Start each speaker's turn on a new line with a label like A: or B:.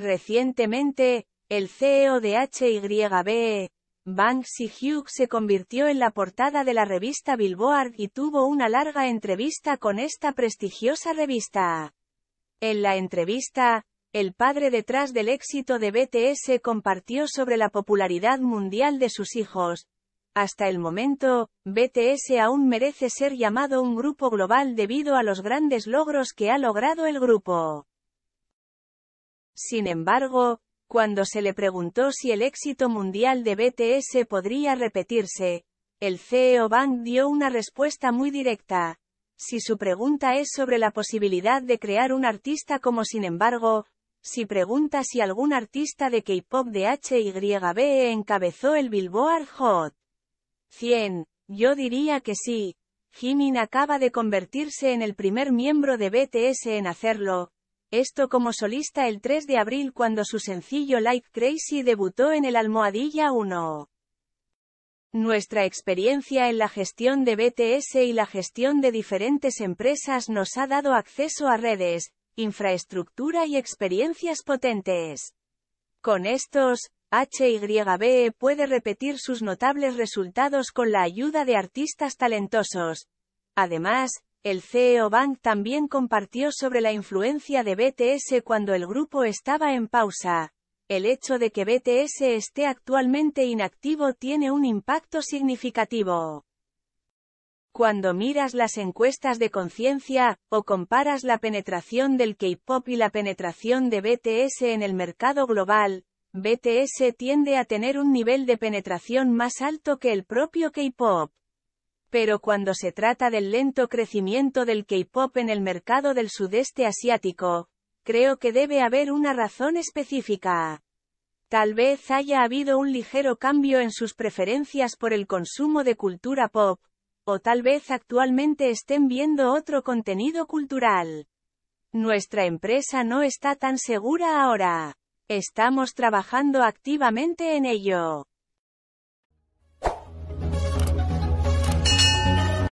A: Recientemente, el CEO de HYB, Banksy Hughes se convirtió en la portada de la revista Billboard y tuvo una larga entrevista con esta prestigiosa revista. En la entrevista, el padre detrás del éxito de BTS compartió sobre la popularidad mundial de sus hijos. Hasta el momento, BTS aún merece ser llamado un grupo global debido a los grandes logros que ha logrado el grupo. Sin embargo, cuando se le preguntó si el éxito mundial de BTS podría repetirse, el CEO Bang dio una respuesta muy directa. Si su pregunta es sobre la posibilidad de crear un artista como sin embargo, si pregunta si algún artista de K-pop de HYB encabezó el Billboard Hot 100, yo diría que sí. Jimin acaba de convertirse en el primer miembro de BTS en hacerlo, esto como solista el 3 de abril cuando su sencillo Like Crazy debutó en el Almohadilla 1. Nuestra experiencia en la gestión de BTS y la gestión de diferentes empresas nos ha dado acceso a redes, infraestructura y experiencias potentes. Con estos, HYBE puede repetir sus notables resultados con la ayuda de artistas talentosos. Además, el CEO Bank también compartió sobre la influencia de BTS cuando el grupo estaba en pausa. El hecho de que BTS esté actualmente inactivo tiene un impacto significativo. Cuando miras las encuestas de conciencia, o comparas la penetración del K-pop y la penetración de BTS en el mercado global, BTS tiende a tener un nivel de penetración más alto que el propio K-pop. Pero cuando se trata del lento crecimiento del K-pop en el mercado del sudeste asiático, creo que debe haber una razón específica. Tal vez haya habido un ligero cambio en sus preferencias por el consumo de cultura pop, o tal vez actualmente estén viendo otro contenido cultural. Nuestra empresa no está tan segura ahora. Estamos trabajando activamente en ello.